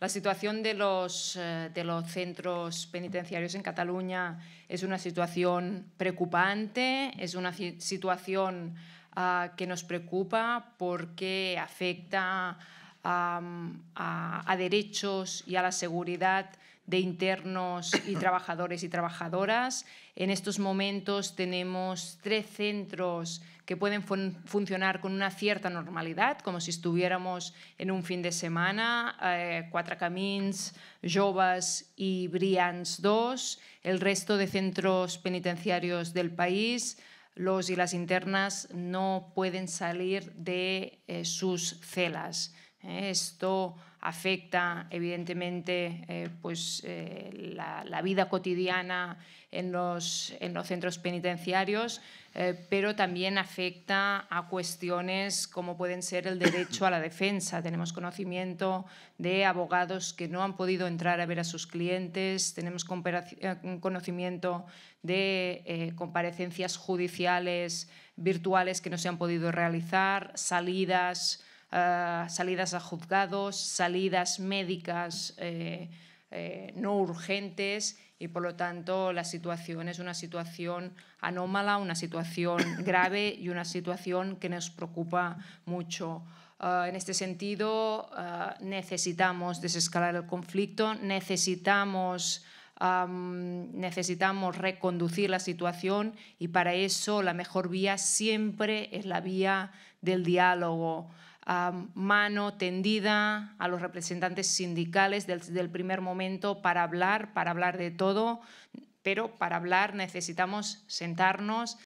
La situación eh, de los, centros penitenciarios en Cataluña es una situación preocupante, es una situación ah, que nos preocupa porque afecta a derechos y a la seguridad de internos y trabajadores y trabajadoras. En estos momentos tenemos tres centros que pueden funcionar con una cierta normalidad, como si estuviéramos en un fin de semana, eh, Camins, Jovas y Brians 2. El resto de centros penitenciarios del país, los y las internas no pueden salir de eh, sus celas. ¿eh? Esto afecta evidentemente eh, pues, eh, la, vida cotidiana en los, centros penitenciarios, pero también afecta a cuestiones como pueden ser el derecho a la defensa. Tenemos conocimiento de abogados que no han podido entrar a ver a sus clientes, tenemos conocimiento de comparecencias judiciales virtuales que no se han podido realizar, salidas Ah, salidas a juzgados, salidas médicas eh, eh, no urgentes y por lo tanto la situación es una situación anómala, una situación grave y una situación que nos preocupa mucho. Ah, en este sentido, ah, necesitamos desescalar el conflicto, necesitamos necesitamos reconducir la situación y para eso la mejor vía siempre es la vía del diálogo mano tendida a los representantes sindicales del primer momento para hablar, para hablar de todo, pero para hablar necesitamos sentarnos,